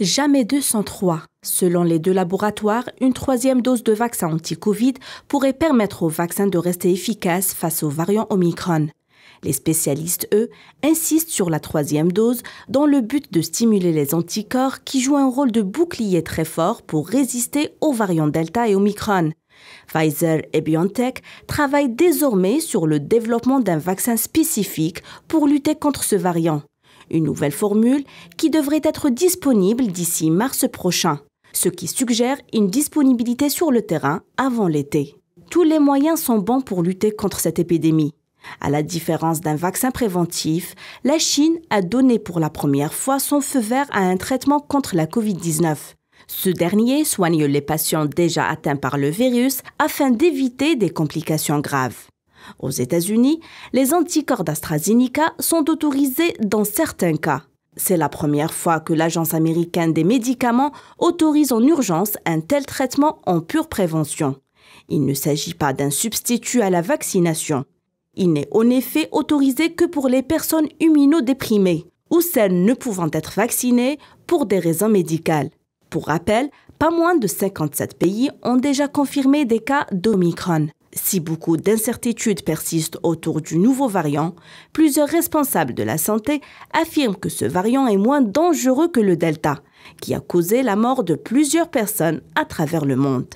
Jamais 203. Selon les deux laboratoires, une troisième dose de vaccin anti-Covid pourrait permettre au vaccin de rester efficace face aux variants Omicron. Les spécialistes, eux, insistent sur la troisième dose dans le but de stimuler les anticorps qui jouent un rôle de bouclier très fort pour résister aux variants Delta et Omicron. Pfizer et BioNTech travaillent désormais sur le développement d'un vaccin spécifique pour lutter contre ce variant une nouvelle formule qui devrait être disponible d'ici mars prochain, ce qui suggère une disponibilité sur le terrain avant l'été. Tous les moyens sont bons pour lutter contre cette épidémie. À la différence d'un vaccin préventif, la Chine a donné pour la première fois son feu vert à un traitement contre la COVID-19. Ce dernier soigne les patients déjà atteints par le virus afin d'éviter des complications graves. Aux États-Unis, les anticorps d'AstraZeneca sont autorisés dans certains cas. C'est la première fois que l'Agence américaine des médicaments autorise en urgence un tel traitement en pure prévention. Il ne s'agit pas d'un substitut à la vaccination. Il n'est en effet autorisé que pour les personnes immunodéprimées ou celles ne pouvant être vaccinées pour des raisons médicales. Pour rappel, pas moins de 57 pays ont déjà confirmé des cas d'Omicron. Si beaucoup d'incertitudes persistent autour du nouveau variant, plusieurs responsables de la santé affirment que ce variant est moins dangereux que le Delta, qui a causé la mort de plusieurs personnes à travers le monde.